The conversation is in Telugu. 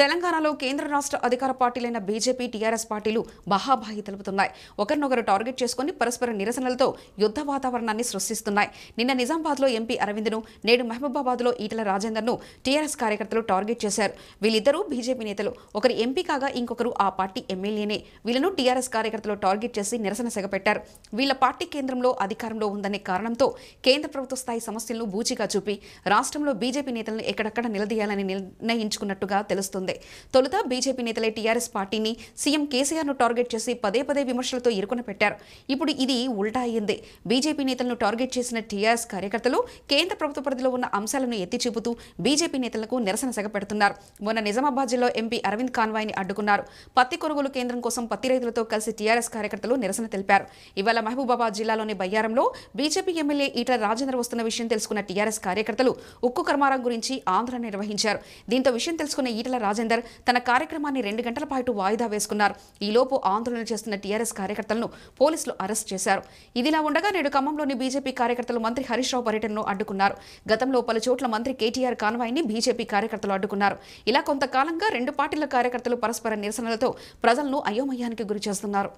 తెలంగాణలో కేంద్ర రాష్ట్ర అధికార పార్టీలైన బీజేపీ టీఆర్ఎస్ పార్టీలు బహాబాహి తెలుపుతున్నాయి ఒకరినొకరు టార్గెట్ చేసుకుని పరస్పర నిరసనలతో యుద్ధ వాతావరణాన్ని సృష్టిస్తున్నాయి నిన్న నిజామాబాద్లో ఎంపీ అరవింద్ను నేడు మహబూబాబాద్లో ఈటల రాజేందర్ను టీఆర్ఎస్ కార్యకర్తలు టార్గెట్ చేశారు వీళ్ళిద్దరూ బీజేపీ నేతలు ఒకరు ఎంపీ కాగా ఇంకొకరు ఆ పార్టీ ఎమ్మెల్యేనే వీళ్ళను టీఆర్ఎస్ కార్యకర్తలు టార్గెట్ చేసి నిరసన సెగపెట్టారు వీళ్ళ పార్టీ కేంద్రంలో అధికారంలో ఉందనే కారణంతో కేంద్ర ప్రభుత్వ స్థాయి సమస్యలను బూచిగా చూపి రాష్ట్రంలో బీజేపీ నేతలను ఎక్కడక్కడ నిలదీయాలని నిర్ణయించుకున్నట్టుగా తెలుస్తుంది ఉంటుంది తొలుత బీజేపీ నేతలే టీఆర్ఎస్ పార్టీని సీఎం కేసీఆర్ ను టార్గెట్ చేసి పదే పదే విమర్శలతో ఇరుకున పెట్టారు ఇప్పుడు ఇది ఉల్టా అయింది బీజేపీ నేతలను టార్గెట్ చేసిన టీఆర్ఎస్ కార్యకర్తలు కేంద్ర ప్రభుత్వ పరిధిలో ఉన్న అంశాలను ఎత్తి చూపుతూ బీజేపీ నేతలకు నిరసన సెగపెడుతున్నారు మొన్న నిజామాబాద్ జిల్లా ఎంపీ అరవింద్ ని అడ్డుకున్నారు పత్తి కొనుగోలు కేంద్రం కోసం పత్తి రైతులతో కలిసి టీఆర్ఎస్ కార్యకర్తలు నిరసన తెలిపారు ఇవాళ మహబూబాబాద్ జిల్లాలోని బయ్యారంలో బీజేపీ ఎమ్మెల్యే ఈటల రాజేంద్ర వస్తున్న విషయం తెలుసుకున్న టీఆర్ఎస్ కార్యకర్తలు ఉక్కు కర్మారం గురించి ఆందోళన నిర్వహించారు దీంతో విషయం తెలుసుకున్న ఈటల రాజేందర్ తన కార్యక్రమాన్ని రెండు గంటల పాటు వాయిదా వేసుకున్నారు ఈలోపు ఆందోళన చేస్తున్న టీఆర్ఎస్ కార్యకర్తలను పోలీసులు అరెస్ట్ చేశారు ఇదిలా ఉండగా నేడు ఖమ్మంలోని బీజేపీ కార్యకర్తలు మంత్రి హరీష్ రావు పర్యటనను అడ్డుకున్నారు గతంలో పలు చోట్ల మంత్రి కేటీఆర్ కాన్వాయిని బీజేపీ కార్యకర్తలు అడ్డుకున్నారు ఇలా కొంతకాలంగా రెండు పార్టీల కార్యకర్తలు పరస్పర నిరసనలతో ప్రజలను అయోమయానికి గురి చేస్తున్నారు